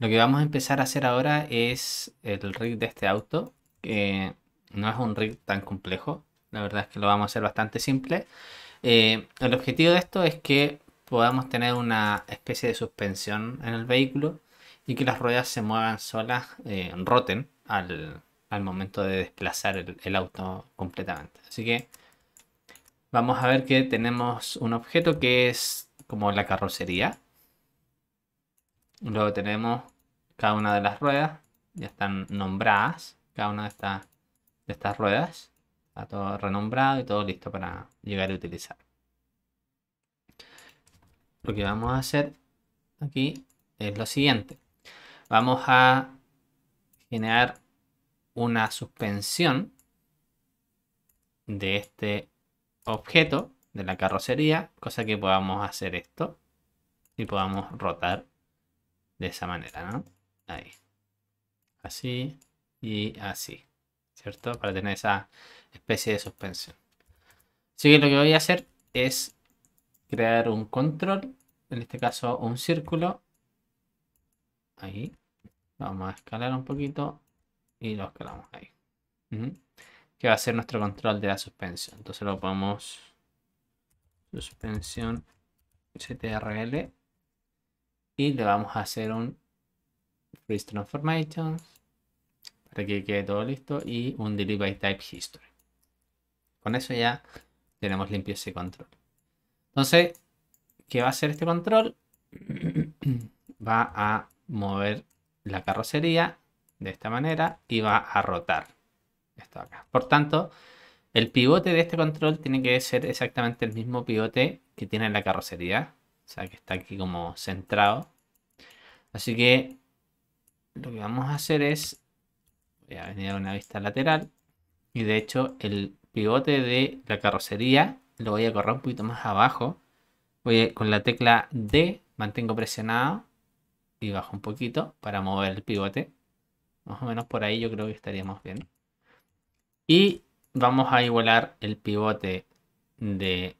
Lo que vamos a empezar a hacer ahora es el rig de este auto, que no es un rig tan complejo. La verdad es que lo vamos a hacer bastante simple. Eh, el objetivo de esto es que podamos tener una especie de suspensión en el vehículo y que las ruedas se muevan solas, eh, roten al, momento de desplazar el auto completamente. Así que vamos a ver que tenemos un objeto que es como la carrocería Luego tenemos cada una de las ruedas. Ya están nombradas cada una de, estas ruedas. Está todo renombrado y todo listo para llegar a utilizar. Lo que vamos a hacer aquí es lo siguiente. Vamos a generar una suspensión de este objeto de la carrocería, cosa que podamos hacer esto y podamos rotar de esa manera, ¿no? Ahí. Así y así. ¿Cierto? Para tener esa especie de suspensión. Así lo que voy a hacer es crear un control. En este caso un círculo. Ahí. Vamos a escalar un poquito. Y lo escalamos ahí. Que va a ser nuestro control de la suspensión. Entonces lo ponemos. Suspensión CTRL y le vamos a hacer un freeze transformation para que quede todo listo y un delete by type history. Con eso ya tenemos limpio ese control. Entonces, ¿qué va a hacer este control? va a mover la carrocería de esta manera y va a rotar acá. Por tanto, el pivote de este control tiene que ser exactamente el mismo pivote que tiene la carrocería o sea que está aquí como centrado. Así que lo que vamos a hacer es... Voy a venir a una vista lateral. Y de hecho el pivote de la carrocería lo voy a correr un poquito más abajo. Voy con la tecla D, mantengo presionado y bajo un poquito para mover el pivote. Más o menos por ahí yo creo que estaríamos bien. Y vamos a igualar el pivote de,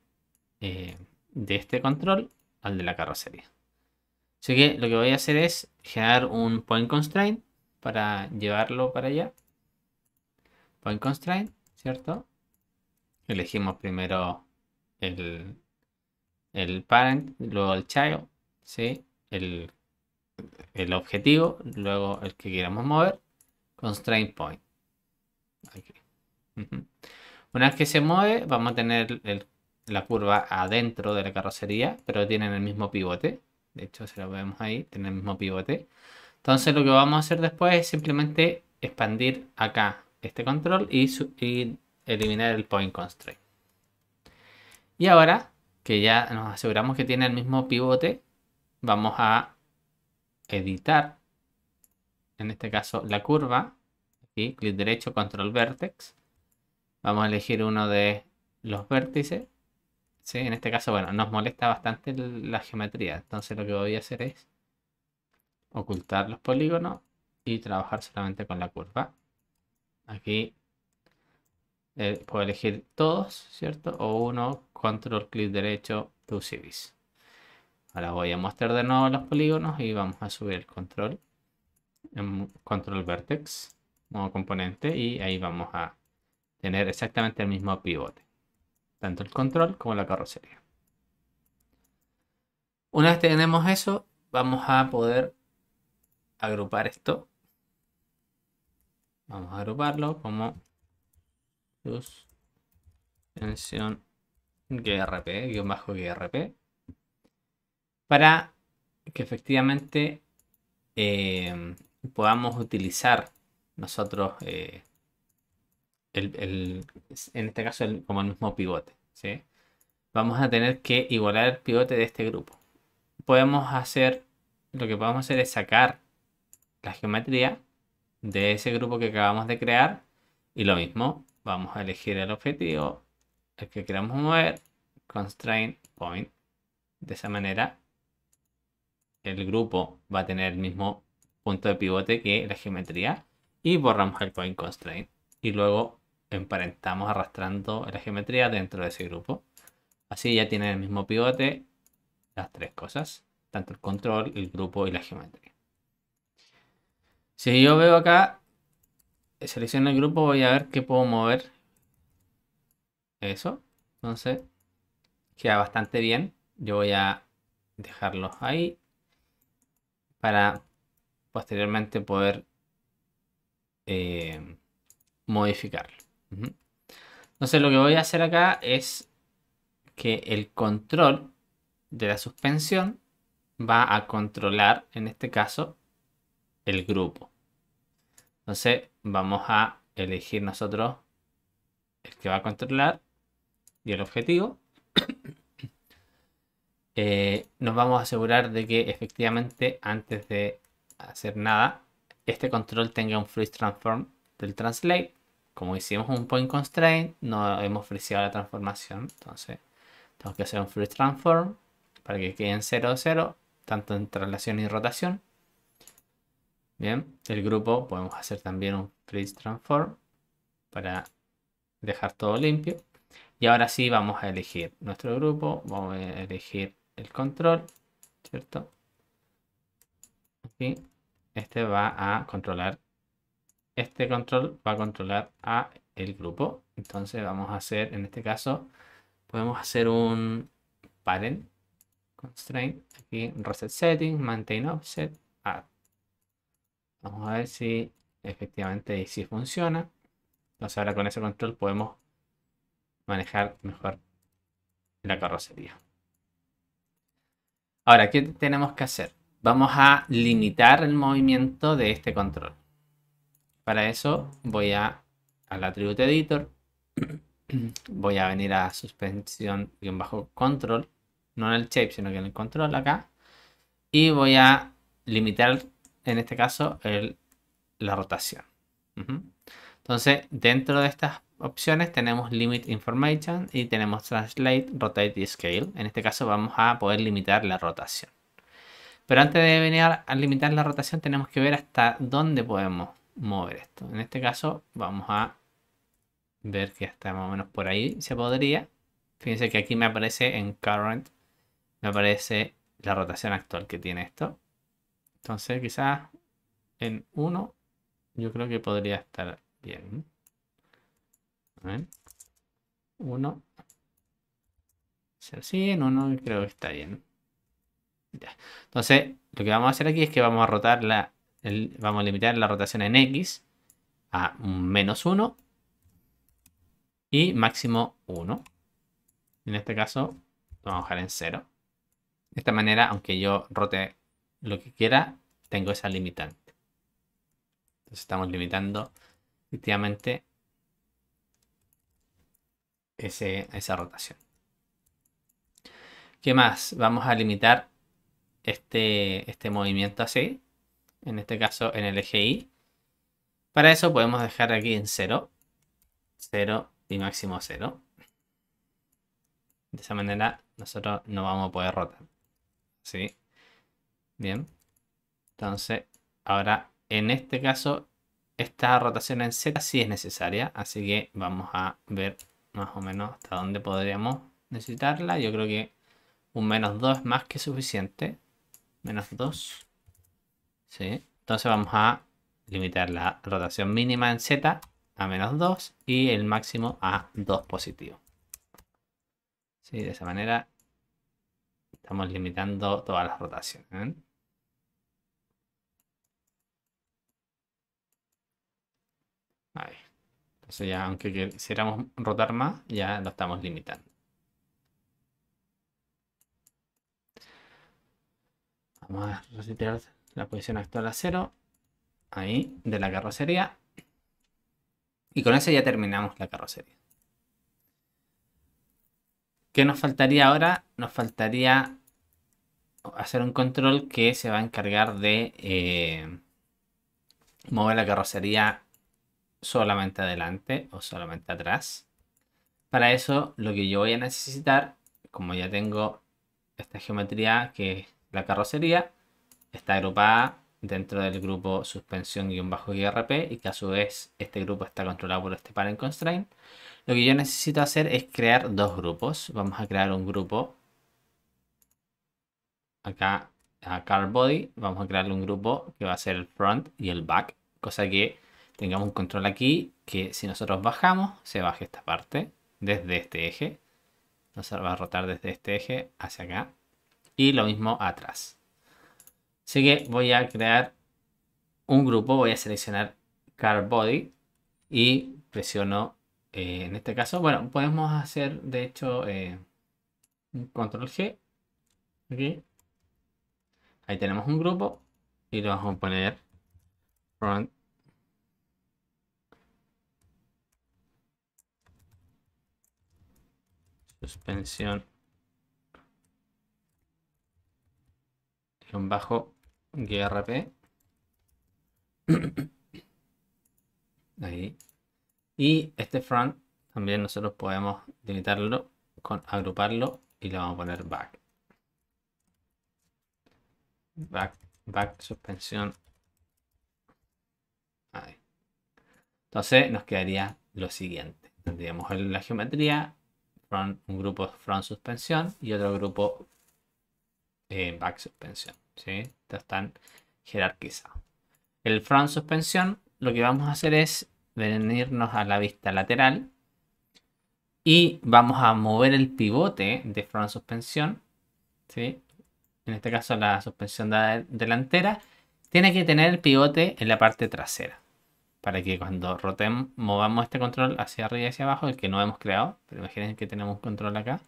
eh, de este control al de la carrocería. Así que lo que voy a hacer es generar un point constraint para llevarlo para allá. Point constraint, ¿cierto? Elegimos primero el, parent, luego el child, ¿sí? El, objetivo, luego el que queramos mover. Constraint point. Una vez que se mueve, vamos a tener el la curva adentro de la carrocería, pero tienen el mismo pivote. De hecho, se lo vemos ahí, tiene el mismo pivote. Entonces lo que vamos a hacer después es simplemente expandir acá este control y, eliminar el point constraint. Y ahora que ya nos aseguramos que tiene el mismo pivote, vamos a editar, en este caso la curva, aquí clic derecho, control vertex. Vamos a elegir uno de los vértices en este caso, bueno, nos molesta bastante la geometría. Entonces lo que voy a hacer es ocultar los polígonos y trabajar solamente con la curva. Aquí eh, puedo elegir todos, ¿cierto? O uno, control clic derecho, to civis Ahora voy a mostrar de nuevo los polígonos y vamos a subir el control. control vertex, nuevo componente, y ahí vamos a tener exactamente el mismo pivote tanto el control como la carrocería. Una vez tenemos eso, vamos a poder agrupar esto. Vamos a agruparlo como tensión GRP, guión bajo GRP, para que efectivamente eh, podamos utilizar nosotros, eh, en este caso, el, como el mismo pivote. Vamos a tener que igualar el pivote de este grupo. Podemos hacer, lo que podemos hacer es sacar la geometría de ese grupo que acabamos de crear. Y lo mismo, vamos a elegir el objetivo, el que queramos mover, constraint point. De esa manera, el grupo va a tener el mismo punto de pivote que la geometría. Y borramos el point constraint. Y luego emparentamos arrastrando la geometría dentro de ese grupo. Así ya tiene el mismo pivote las tres cosas, tanto el control, el grupo y la geometría. Si yo veo acá, selecciono el grupo, voy a ver que puedo mover eso. Entonces, queda bastante bien. Yo voy a dejarlos ahí para posteriormente poder eh, modificarlo. Entonces lo que voy a hacer acá es que el control de la suspensión va a controlar, en este caso, el grupo. Entonces vamos a elegir nosotros el que va a controlar y el objetivo. Eh, nos vamos a asegurar de que efectivamente antes de hacer nada, este control tenga un freeze transform del translate como hicimos un point constraint, no hemos friseado la transformación. Entonces, tengo que hacer un free transform para que queden 0, 0, tanto en traslación y rotación. Bien, el grupo podemos hacer también un freeze transform para dejar todo limpio. Y ahora sí vamos a elegir nuestro grupo, vamos a elegir el control, ¿cierto? Aquí, este va a controlar este control va a controlar a el grupo. Entonces vamos a hacer, en este caso, podemos hacer un parent constraint. Aquí reset setting, maintain offset, add. Vamos a ver si efectivamente y si funciona. Entonces ahora con ese control podemos manejar mejor la carrocería. Ahora, ¿qué tenemos que hacer? Vamos a limitar el movimiento de este control. Para eso voy a al atributo editor, voy a venir a suspensión y bajo control, no en el shape, sino que en el control acá, y voy a limitar en este caso la rotación. Entonces, dentro de estas opciones tenemos Limit Information y tenemos Translate, Rotate y Scale. En este caso vamos a poder limitar la rotación. Pero antes de venir a limitar la rotación tenemos que ver hasta dónde podemos mover esto. En este caso vamos a ver que hasta más o menos por ahí. Se podría. Fíjense que aquí me aparece en current. Me aparece la rotación actual que tiene esto. Entonces quizás en 1 yo creo que podría estar bien. 1. así en 1 creo que está bien. Entonces lo que vamos a hacer aquí es que vamos a rotar la vamos a limitar la rotación en X a menos 1 y máximo 1. En este caso lo vamos a dejar en 0. De esta manera, aunque yo rote lo que quiera, tengo esa limitante. Entonces estamos limitando efectivamente esa rotación. ¿Qué más? Vamos a limitar este, este movimiento así en este caso en el eje Y. Para eso podemos dejar aquí en 0, 0 y máximo 0. De esa manera nosotros no vamos a poder rotar. ¿Sí? Bien. Entonces, ahora en este caso, esta rotación en Z sí es necesaria. Así que vamos a ver más o menos hasta dónde podríamos necesitarla. Yo creo que un menos 2 es más que suficiente. Menos 2. Entonces vamos a limitar la rotación mínima en Z a menos 2 y el máximo a 2 positivo. ¿Sí? De esa manera estamos limitando todas las rotaciones. Entonces ya aunque quisiéramos rotar más, ya lo estamos limitando. Vamos a la posición actual a cero, ahí, de la carrocería. Y con eso ya terminamos la carrocería. ¿Qué nos faltaría ahora? Nos faltaría hacer un control que se va a encargar de eh, mover la carrocería solamente adelante o solamente atrás. Para eso lo que yo voy a necesitar, como ya tengo esta geometría que es la carrocería, está agrupada dentro del grupo suspensión-IRP y que a su vez este grupo está controlado por este parent constraint. Lo que yo necesito hacer es crear dos grupos. Vamos a crear un grupo acá a car body. Vamos a crearle un grupo que va a ser el front y el back. Cosa que tengamos un control aquí que si nosotros bajamos se baje esta parte desde este eje. nos va a rotar desde este eje hacia acá. Y lo mismo atrás. Así que voy a crear un grupo, voy a seleccionar Car Body y presiono eh, en este caso. Bueno, podemos hacer de hecho eh, un control G. Aquí. Ahí tenemos un grupo y lo vamos a poner front suspensión un bajo grp. Y este front también nosotros podemos limitarlo con agruparlo y le vamos a poner back. Back, back suspensión. Ahí. Entonces nos quedaría lo siguiente. Tendríamos la geometría, un grupo front suspensión y otro grupo eh, back suspensión. ¿sí? están jerarquizados. El front suspensión, lo que vamos a hacer es venirnos a la vista lateral y vamos a mover el pivote de front suspensión, en este caso la suspensión delantera, tiene que tener el pivote en la parte trasera para que cuando rotemos, movamos este control hacia arriba y hacia abajo, el que no hemos creado, pero imaginen que tenemos un control acá,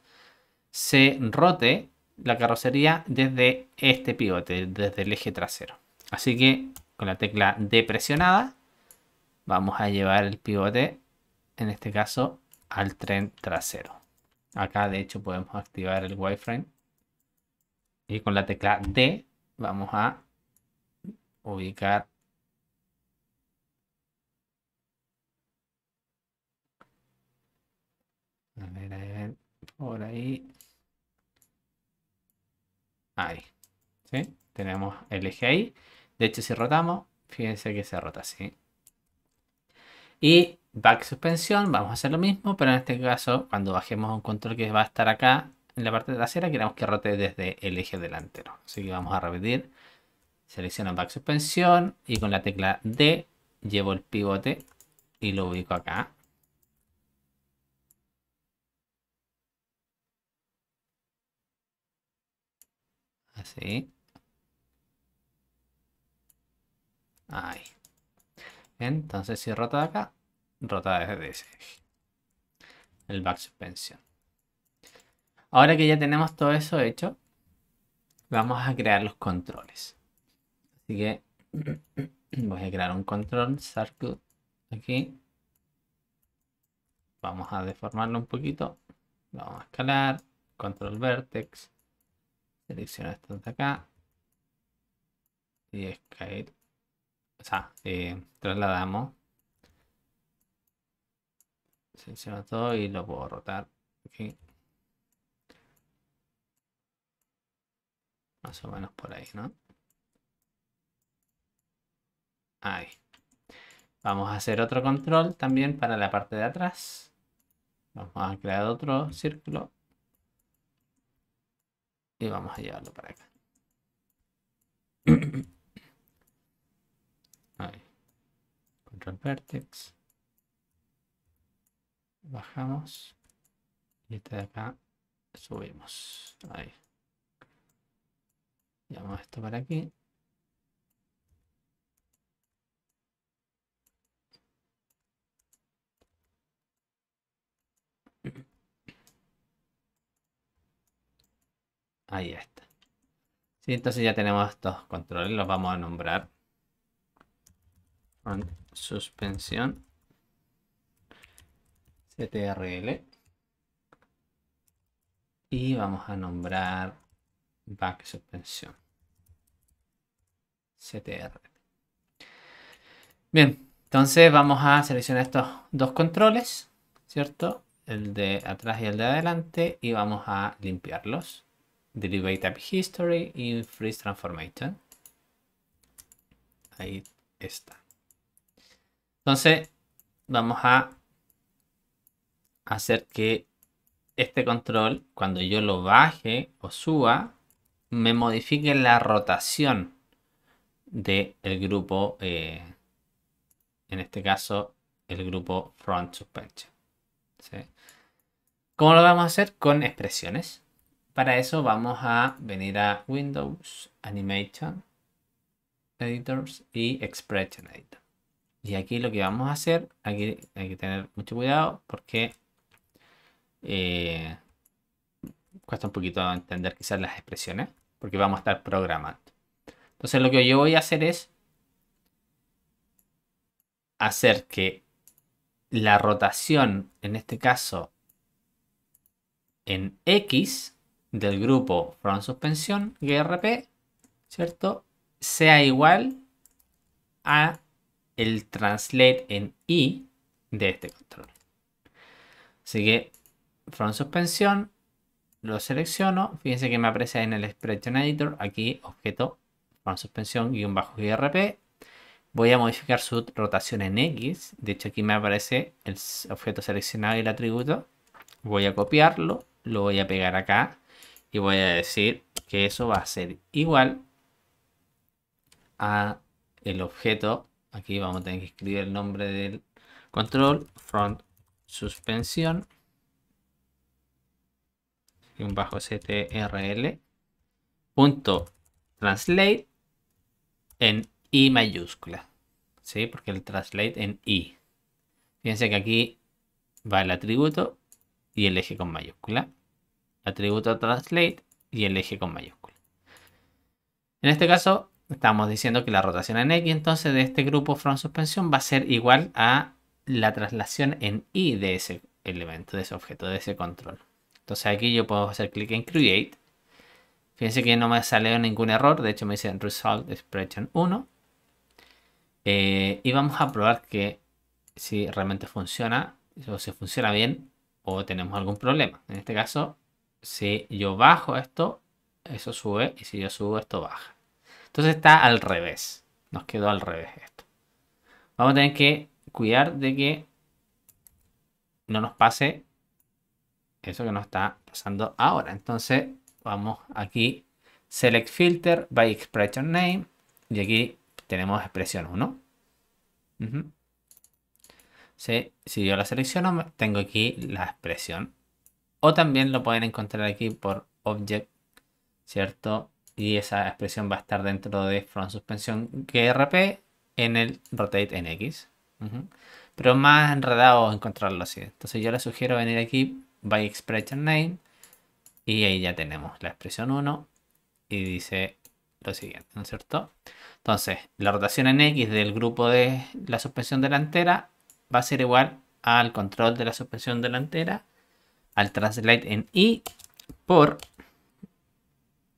se rote la carrocería desde este pivote, desde el eje trasero. Así que con la tecla D presionada vamos a llevar el pivote, en este caso, al tren trasero. Acá de hecho podemos activar el wireframe y con la tecla D vamos a ubicar por ahí. Ahí. Tenemos el eje ahí. De hecho, si rotamos, fíjense que se rota así. Y back suspensión, vamos a hacer lo mismo, pero en este caso, cuando bajemos un control que va a estar acá en la parte trasera, queremos que rote desde el eje delantero. Así que vamos a repetir. Selecciono back suspensión y con la tecla D llevo el pivote y lo ubico acá. Así. Ahí. Entonces si rota de acá, rota desde ese El back suspension. Ahora que ya tenemos todo eso hecho, vamos a crear los controles. Así que voy a crear un control circle aquí. Vamos a deformarlo un poquito. vamos a escalar. Control vertex selecciona esto de acá. Y eh, escaer. O sea, eh, trasladamos. Selecciono todo y lo puedo rotar. Más o menos por ahí, ¿no? Ahí. Vamos a hacer otro control también para la parte de atrás. Vamos a crear otro círculo. Y vamos a llevarlo para acá. Control vertex. Bajamos. Y este de acá subimos. Ahí. Llevamos esto para aquí. Ahí está. entonces ya tenemos estos controles, los vamos a nombrar. suspensión. CTRL. Y vamos a nombrar back suspensión. CTRL. Bien, entonces vamos a seleccionar estos dos controles, ¿cierto? El de atrás y el de adelante y vamos a limpiarlos. Derivate up History y Freeze Transformation. Ahí está. Entonces, vamos a hacer que este control, cuando yo lo baje o suba, me modifique la rotación del grupo, eh, en este caso, el grupo Front Suspension. ¿Cómo lo vamos a hacer? Con expresiones. Para eso vamos a venir a Windows, Animation, Editors y Expression Editor. Y aquí lo que vamos a hacer, aquí hay que tener mucho cuidado porque eh, cuesta un poquito entender quizás las expresiones, porque vamos a estar programando. Entonces lo que yo voy a hacer es hacer que la rotación, en este caso en X, del grupo Front Suspension grp, ¿cierto? Sea igual a el translate en i de este control. Así que Front Suspension lo selecciono, fíjense que me aparece en el expression editor, aquí objeto Front suspensión un bajo grp. Voy a modificar su rotación en X. De hecho, aquí me aparece el objeto seleccionado y el atributo. Voy a copiarlo. Lo voy a pegar acá y voy a decir que eso va a ser igual a el objeto. Aquí vamos a tener que escribir el nombre del control. Front suspensión. Y un bajo ctrl. Punto translate en I mayúscula. ¿Sí? Porque el translate en I. Fíjense que aquí va el atributo y el eje con mayúscula atributo translate y el eje con mayúscula. En este caso, estamos diciendo que la rotación en X entonces de este grupo from suspensión va a ser igual a la traslación en Y de ese elemento, de ese objeto, de ese control. Entonces aquí yo puedo hacer clic en Create. Fíjense que no me sale ningún error, de hecho me dice Result Expression 1. Eh, y vamos a probar que si realmente funciona, o si funciona bien, o tenemos algún problema. En este caso, si yo bajo esto, eso sube. Y si yo subo, esto baja. Entonces está al revés. Nos quedó al revés esto. Vamos a tener que cuidar de que no nos pase eso que nos está pasando ahora. Entonces vamos aquí, select filter by expression name. Y aquí tenemos expresión 1. si yo la selecciono, tengo aquí la expresión o también lo pueden encontrar aquí por object, ¿cierto? Y esa expresión va a estar dentro de front suspension grp en el rotate en x. Pero más enredado encontrarlo así. Entonces yo les sugiero venir aquí by expression name y ahí ya tenemos la expresión 1 y dice lo siguiente, ¿no es cierto? Entonces, la rotación en X del grupo de la suspensión delantera va a ser igual al control de la suspensión delantera al translate en i por,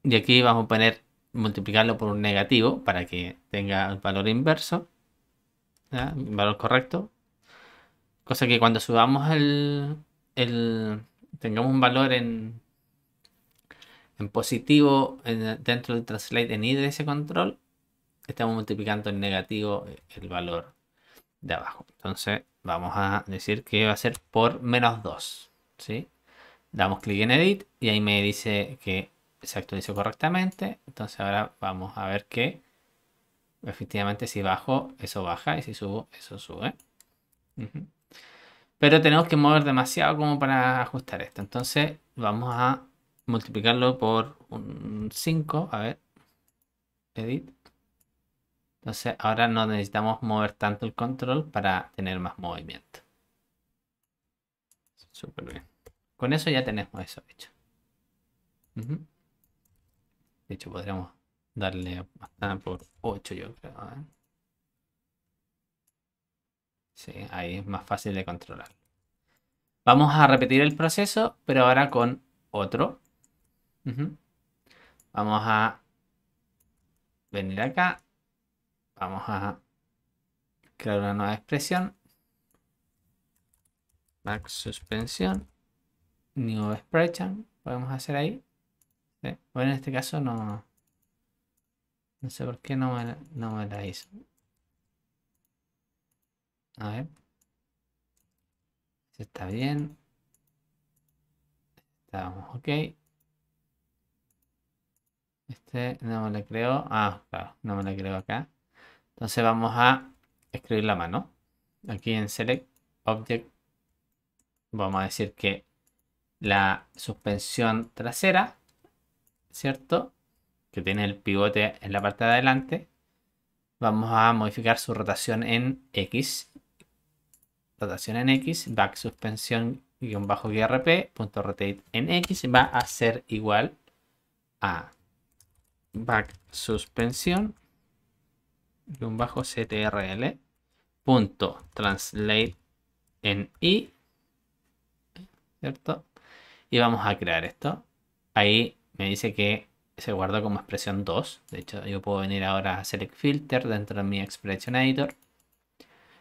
y aquí vamos a poner multiplicarlo por un negativo para que tenga el valor inverso, el valor correcto. Cosa que cuando subamos el, el tengamos un valor en, en positivo dentro del translate en i de ese control, estamos multiplicando en negativo el valor de abajo. Entonces vamos a decir que va a ser por menos 2. ¿sí? Damos clic en Edit y ahí me dice que se actualizó correctamente. Entonces ahora vamos a ver que efectivamente si bajo, eso baja y si subo, eso sube. Pero tenemos que mover demasiado como para ajustar esto. Entonces vamos a multiplicarlo por un 5. A ver. Edit. Entonces ahora no necesitamos mover tanto el control para tener más movimiento. Súper bien. Con eso ya tenemos eso hecho. De hecho, podríamos darle hasta por 8, yo creo. ¿eh? Sí, ahí es más fácil de controlar. Vamos a repetir el proceso, pero ahora con otro. Vamos a venir acá. Vamos a crear una nueva expresión. Max suspensión new podemos hacer ahí. Bueno, en este caso no. No sé por qué no me, no me la hizo. A ver. Este está bien. estamos ok. Este no me la creo. Ah, claro, no me la creo acá. Entonces vamos a escribir la mano. Aquí en Select Object vamos a decir que la suspensión trasera, ¿cierto? Que tiene el pivote en la parte de adelante. Vamos a modificar su rotación en X. Rotación en X, back suspensión guión bajo grp, punto rotate en X va a ser igual a back suspensión guión bajo ctrl punto translate en Y, ¿cierto? y vamos a crear esto. Ahí me dice que se guarda como expresión 2. De hecho, yo puedo venir ahora a Select Filter dentro de mi Expression Editor.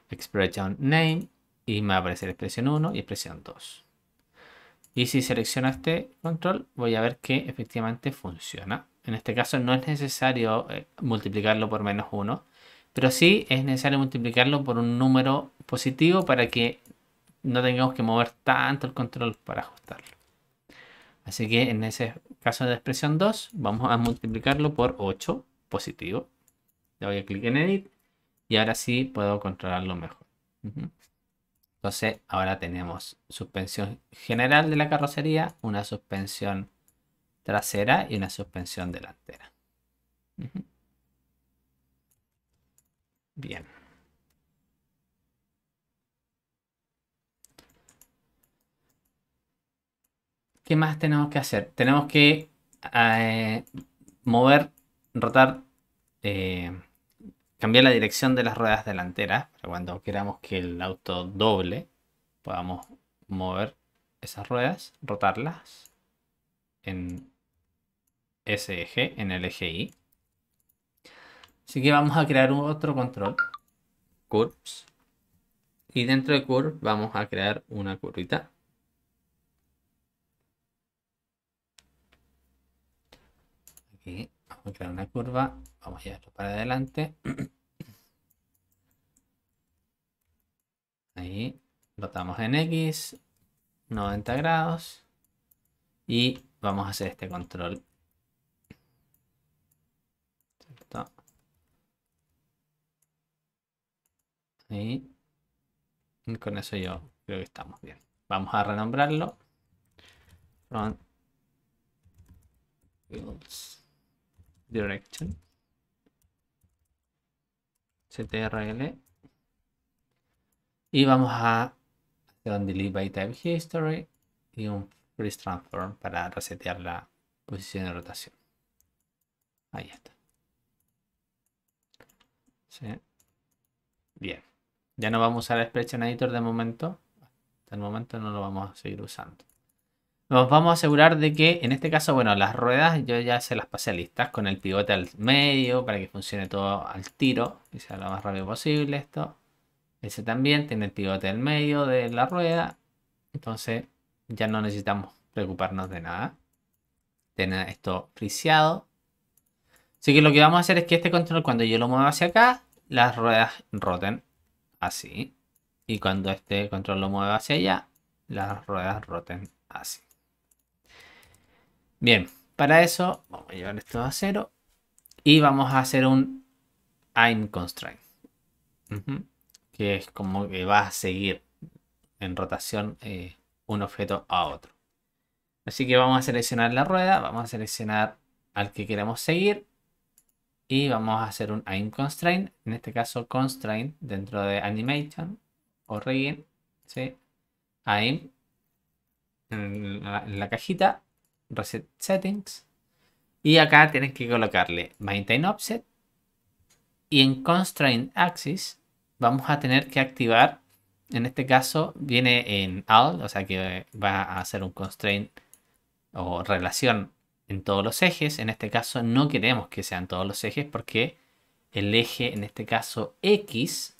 Expression Name. Y me va a aparecer expresión 1 y expresión 2. Y si selecciono este control, voy a ver que efectivamente funciona. En este caso no es necesario eh, multiplicarlo por menos 1. Pero sí es necesario multiplicarlo por un número positivo para que no tengamos que mover tanto el control para ajustarlo. Así que en ese caso de expresión 2, vamos a multiplicarlo por 8 positivo. Le doy a clic en Edit y ahora sí puedo controlarlo mejor. Entonces ahora tenemos suspensión general de la carrocería, una suspensión trasera y una suspensión delantera. Bien. ¿Qué más tenemos que hacer? Tenemos que eh, mover, rotar, eh, cambiar la dirección de las ruedas delanteras. Para cuando queramos que el auto doble, podamos mover esas ruedas, rotarlas en ese eje, en el eje Y. Así que vamos a crear otro control, curves. Y dentro de Curves vamos a crear una curvita. y vamos a crear una curva, vamos a llevarlo para adelante. Ahí, rotamos en X, 90 grados y vamos a hacer este control. Y con eso yo creo que estamos bien. Vamos a renombrarlo. Front direction ctrl y vamos a hacer un delete by type history y un freeze transform para resetear la posición de rotación ahí está bien ya no vamos a usar el expression editor de momento hasta el momento no lo vamos a seguir usando nos vamos a asegurar de que, en este caso, bueno, las ruedas yo ya se las pasé listas con el pivote al medio para que funcione todo al tiro y sea lo más rápido posible esto. Ese también tiene el pivote al medio de la rueda, entonces ya no necesitamos preocuparnos de nada. Tener esto friseado. Así que lo que vamos a hacer es que este control, cuando yo lo mueva hacia acá, las ruedas roten así. Y cuando este control lo mueva hacia allá, las ruedas roten así. Bien, para eso vamos a llevar esto a cero y vamos a hacer un I'm constraint. Que es como que va a seguir en rotación eh, un objeto a otro. Así que vamos a seleccionar la rueda, vamos a seleccionar al que queremos seguir y vamos a hacer un I'm constraint, en este caso constraint dentro de animation o ¿sí? aim en la cajita Reset Settings. Y acá tienes que colocarle Maintain Offset. Y en Constraint Axis vamos a tener que activar, en este caso viene en All, o sea que va a hacer un constraint o relación en todos los ejes. En este caso no queremos que sean todos los ejes porque el eje, en este caso X,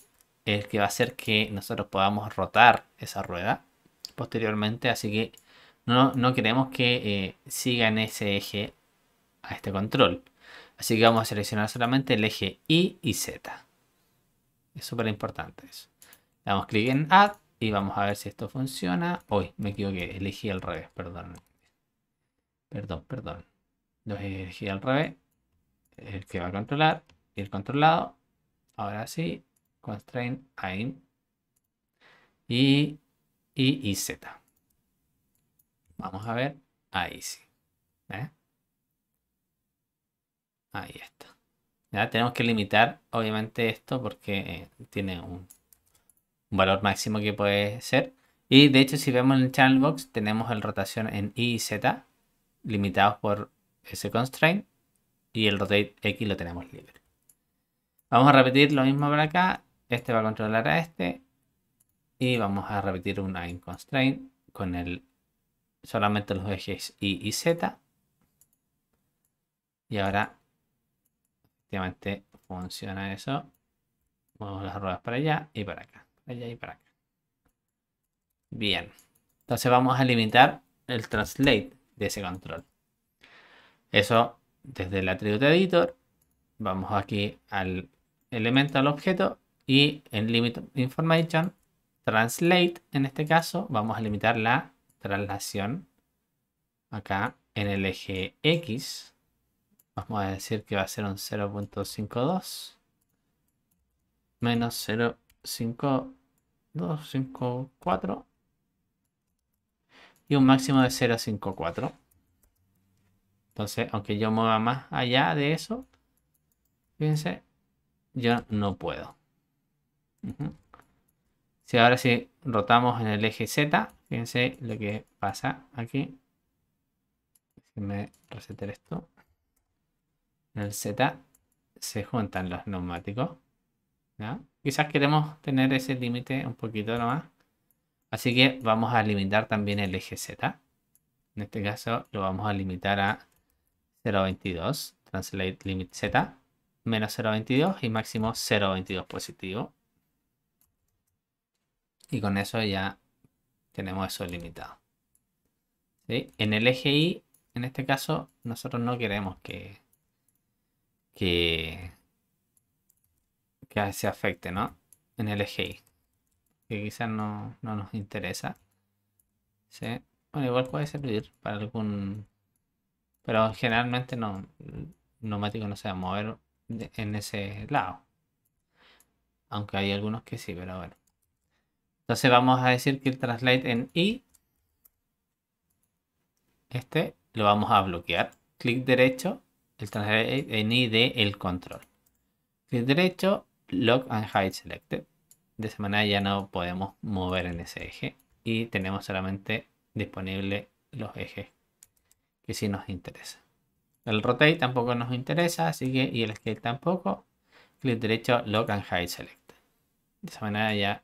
es el que va a hacer que nosotros podamos rotar esa rueda posteriormente. Así que no, queremos que eh, siga en ese eje a este control. Así que vamos a seleccionar solamente el eje I y Z. Es súper importante eso. damos clic en Add y vamos a ver si esto funciona. Uy, me equivoqué, elegí al revés, perdón. Perdón, perdón. Los elegí al revés. El que va a controlar y el controlado. Ahora sí, Constrain, I y, y Z. Vamos a ver. Ahí sí. Ahí está. Ya tenemos que limitar, obviamente, esto porque eh, tiene un, valor máximo que puede ser. Y de hecho, si vemos en el channel box, tenemos el rotación en I y Z limitados por ese constraint y el rotate X lo tenemos libre. Vamos a repetir lo mismo para acá. Este va a controlar a este. Y vamos a repetir un in constraint con el solamente los ejes Y y Z. Y ahora, efectivamente, funciona eso. Movemos las ruedas para allá y para acá, para allá y para acá. Bien. Entonces vamos a limitar el translate de ese control. Eso desde el atributo editor. Vamos aquí al elemento, al objeto y en limit information, translate en este caso, vamos a limitar la traslación acá en el eje X. Vamos a decir que va a ser un 0.52 menos 0.5254 y un máximo de 0.54. Entonces, aunque yo mueva más allá de eso, fíjense, yo no puedo. Si ahora sí rotamos en el eje Z, Fíjense lo que pasa aquí. Déjenme resetear esto. En el Z se juntan los neumáticos. Quizás queremos tener ese límite un poquito nomás. Así que vamos a limitar también el eje Z. En este caso lo vamos a limitar a 0.22. Translate limit Z. Menos 0.22 y máximo 0.22 positivo. Y con eso ya tenemos eso limitado. En el eje Y, en este caso, nosotros no queremos que, que, que se afecte, ¿no? En el eje Y. Que quizás no, no nos interesa. Bueno, igual puede servir para algún... Pero generalmente no, el neumático no se va a mover en ese lado. Aunque hay algunos que sí, pero bueno. Entonces vamos a decir que el translate en i, este lo vamos a bloquear. Clic derecho, el translate en i de el control. Clic derecho, lock and hide selected. De esa manera ya no podemos mover en ese eje y tenemos solamente disponible los ejes que sí nos interesan. El rotate tampoco nos interesa, así que y el scale tampoco. Clic derecho, lock and hide Selected. De esa manera ya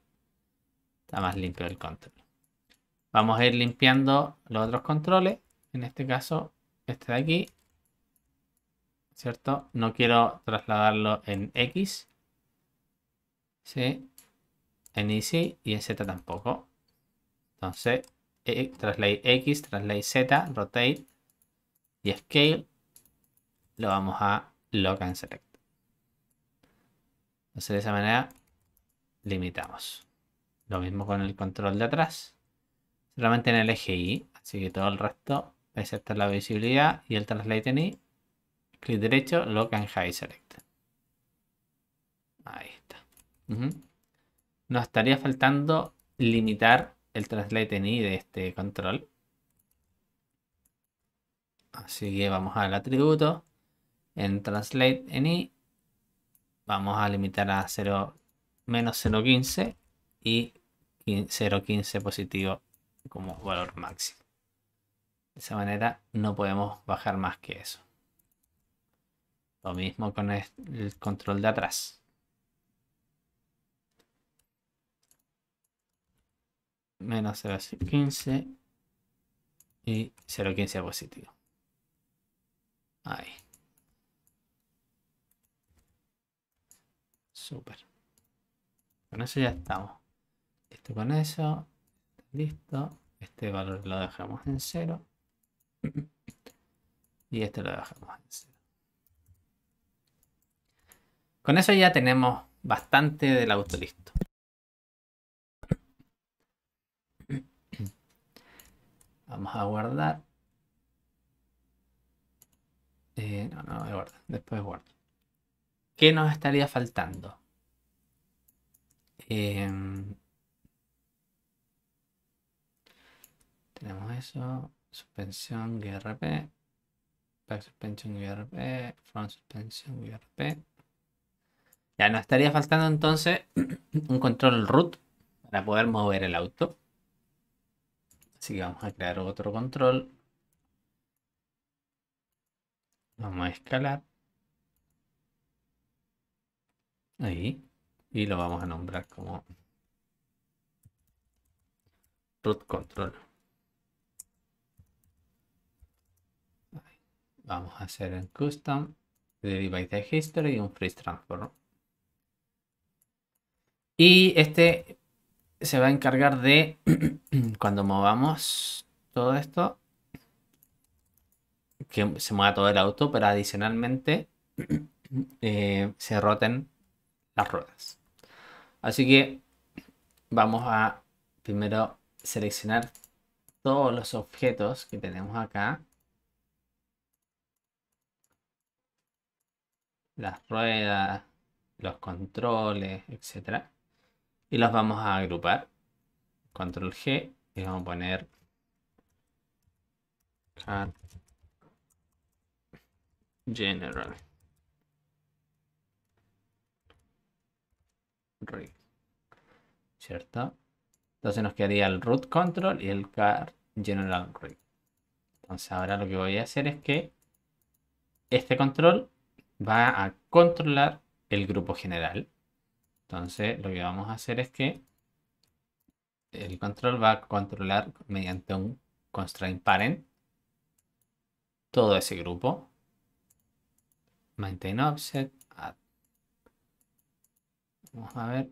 Está más limpio el control. Vamos a ir limpiando los otros controles. En este caso, este de aquí. ¿Cierto? No quiero trasladarlo en X. ¿Sí? En Y y en Z tampoco. Entonces, e, Translate X, Translate Z, rotate y scale. Lo vamos a lock and select. Entonces, de esa manera, limitamos. Lo mismo con el control de atrás. Solamente en el eje Y. Así que todo el resto, excepto la visibilidad y el Translate en Y, clic derecho, Lock and High Select. Ahí está. Nos estaría faltando limitar el Translate en I de este control. Así que vamos al atributo. En Translate en I vamos a limitar a 0, menos 0.15 y 0.15 positivo como valor máximo. De esa manera no podemos bajar más que eso. Lo mismo con el control de atrás. Menos 0.15 y 0.15 positivo. Ahí. super Con eso ya estamos. Este con eso. Listo. Este valor lo dejamos en cero Y este lo dejamos en cero Con eso ya tenemos bastante del auto listo. Vamos a guardar. Eh, no, no, Después guardo. ¿Qué nos estaría faltando? Eh, Tenemos eso. Suspensión GRP. Back suspension GRP. Front suspension GRP. Ya nos estaría faltando entonces un control root para poder mover el auto. Así que vamos a crear otro control. Vamos a escalar. Ahí. Y lo vamos a nombrar como root control. Vamos a hacer el custom de history y un freeze transform. Y este se va a encargar de cuando movamos todo esto que se mueva todo el auto, pero adicionalmente eh, se roten las ruedas. Así que vamos a primero seleccionar todos los objetos que tenemos acá las ruedas, los controles, etc. Y los vamos a agrupar. Control G y vamos a poner car general. Rig. ¿Cierto? Entonces nos quedaría el root control y el car general rig. Entonces ahora lo que voy a hacer es que este control va a controlar el grupo general. Entonces lo que vamos a hacer es que el control va a controlar mediante un constraint parent todo ese grupo. Maintain offset. Add. Vamos a ver.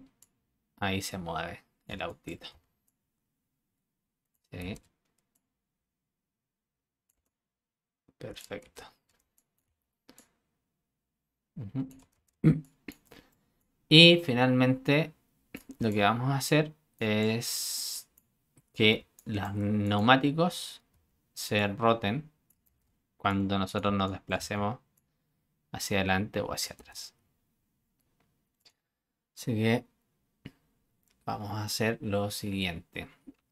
Ahí se mueve el autito. Perfecto. Y finalmente lo que vamos a hacer es que los neumáticos se roten cuando nosotros nos desplacemos hacia adelante o hacia atrás. Así que vamos a hacer lo siguiente.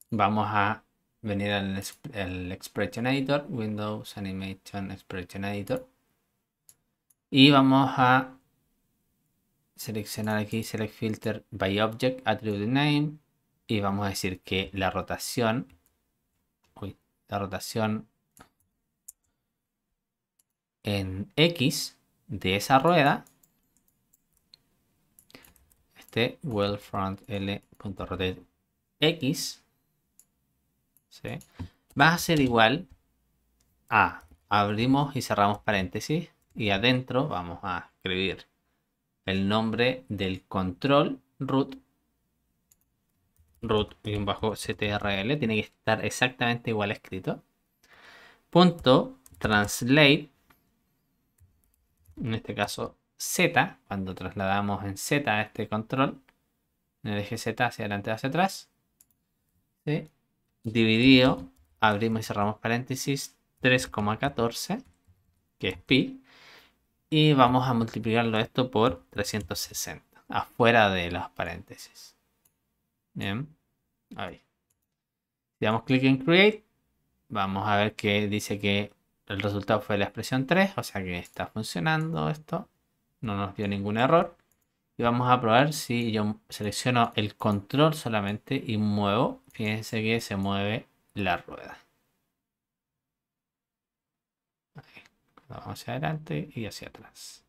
Vamos a venir al Expression Editor, Windows Animation Expression Editor y vamos a seleccionar aquí Select Filter by Object Attribute Name y vamos a decir que la rotación la rotación en X de esa rueda este well front X va a ser igual a abrimos y cerramos paréntesis y adentro vamos a escribir el nombre del control root root y bajo ctrl tiene que estar exactamente igual escrito punto translate en este caso z cuando trasladamos en z a este control en el eje z hacia adelante hacia atrás dividido abrimos y cerramos paréntesis 3,14 que es pi y vamos a multiplicarlo esto por 360 afuera de los paréntesis bien ahí si damos clic en create vamos a ver que dice que el resultado fue la expresión 3 o sea que está funcionando esto no nos dio ningún error y vamos a probar si yo selecciono el control solamente y muevo fíjense que se mueve la rueda Vamos hacia adelante y hacia atrás.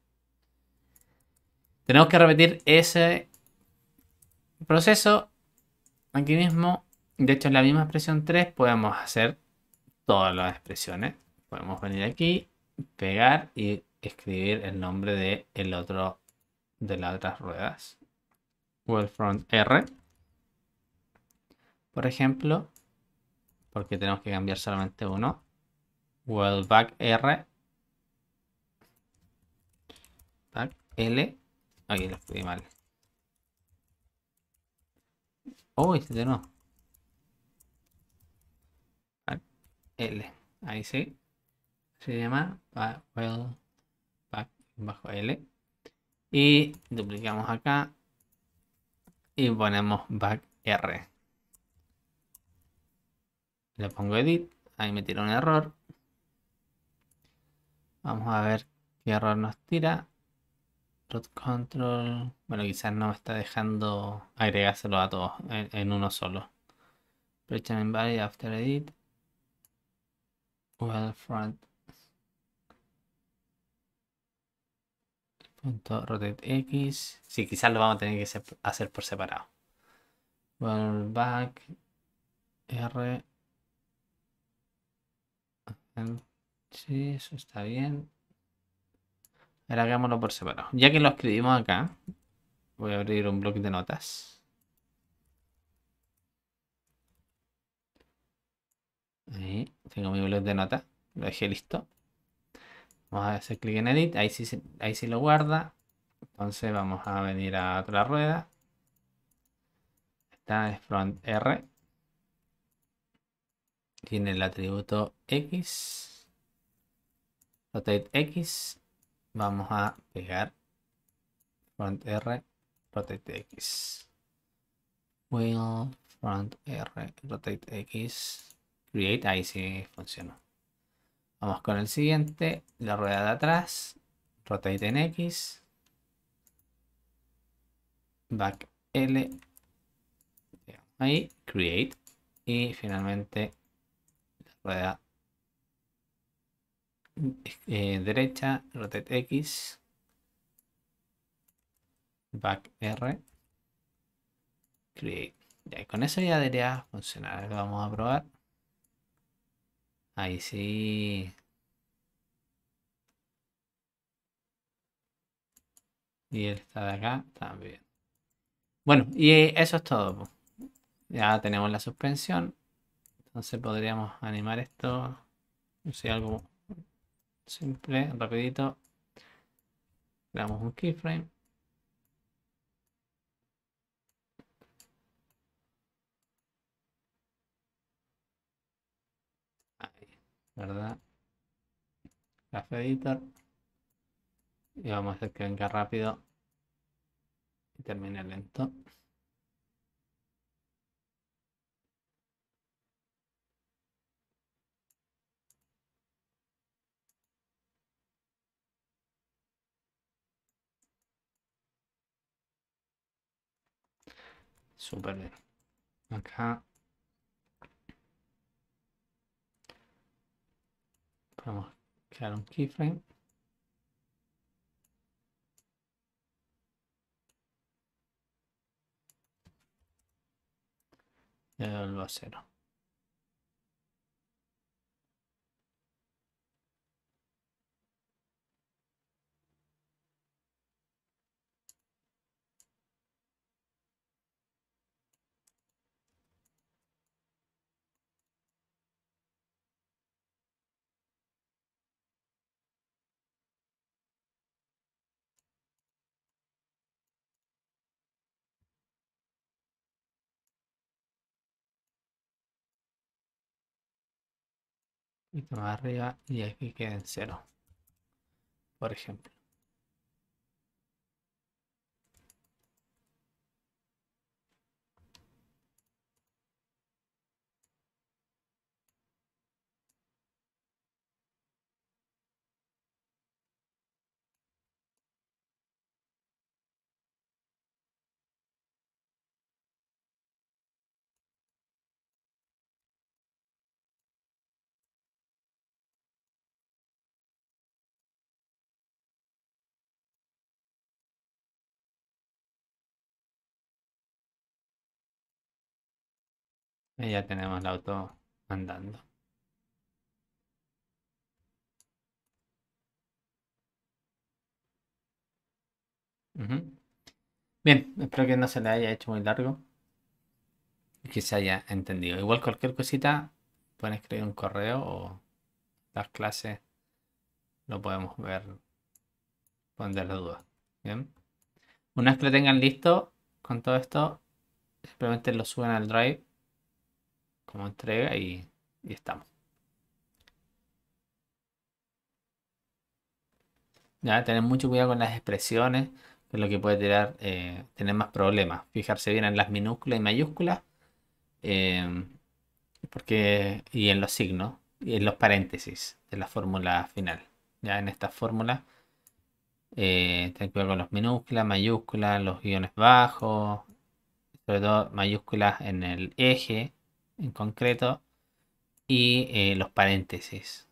Tenemos que repetir ese proceso aquí mismo. De hecho, en la misma expresión 3 podemos hacer todas las expresiones. Podemos venir aquí, pegar y escribir el nombre de el otro de las otras ruedas. front R. Por ejemplo, porque tenemos que cambiar solamente uno. back R L. Ahí lo escribí mal. Oh, este no. L. Ahí sí. Se llama back, bajo L. Y duplicamos acá. Y ponemos back R. Le pongo edit. Ahí me tira un error. Vamos a ver qué error nos tira control. Bueno, quizás no me está dejando agregárselo a todos en, uno solo. pre Invalid after edit. Well front. Punto rotate X. Sí, quizás lo vamos a tener que hacer por separado. Well back. R. Sí, eso está bien. Ahora hagámoslo por separado. Ya que lo escribimos acá, voy a abrir un bloc de notas. Ahí, tengo mi bloc de notas. Lo dejé listo. Vamos a hacer clic en Edit. Ahí sí, ahí sí lo guarda. Entonces vamos a venir a otra rueda. Está es front R. Tiene el atributo X. Rotate X vamos a pegar front R rotate X will front R rotate X create ahí sí funcionó vamos con el siguiente la rueda de atrás rotate en X back L ahí create y finalmente la rueda eh, derecha, rotate X, back R, create. y con eso ya debería funcionar. vamos a probar. Ahí sí. Y esta de acá también. Bueno, y eso es todo. Ya tenemos la suspensión. Entonces podríamos animar esto. No sé, algo Simple, rapidito. le damos un keyframe. ¿verdad? Graph Editor. Y vamos a hacer que venga rápido y termine lento. Super. Acá. Podemos crear un keyframe. Y eh, lo a cero. y más arriba y aquí en cero por ejemplo Y ya tenemos el auto andando. Bien, espero que no se le haya hecho muy largo y que se haya entendido. Igual cualquier cosita, pueden escribir un correo o las clases lo podemos ver, poner las dudas. Bien. Una vez que lo tengan listo con todo esto, simplemente lo suben al drive como entrega y, estamos. Ya, tener mucho cuidado con las expresiones, que es lo que puede tirar, eh, tener más problemas. Fijarse bien en las minúsculas y mayúsculas, eh, porque, y en los signos, y en los paréntesis de la fórmula final. Ya en esta fórmula, eh, tener cuidado con las minúsculas, mayúsculas, los guiones bajos, sobre todo mayúsculas en el eje, en concreto y eh, los paréntesis.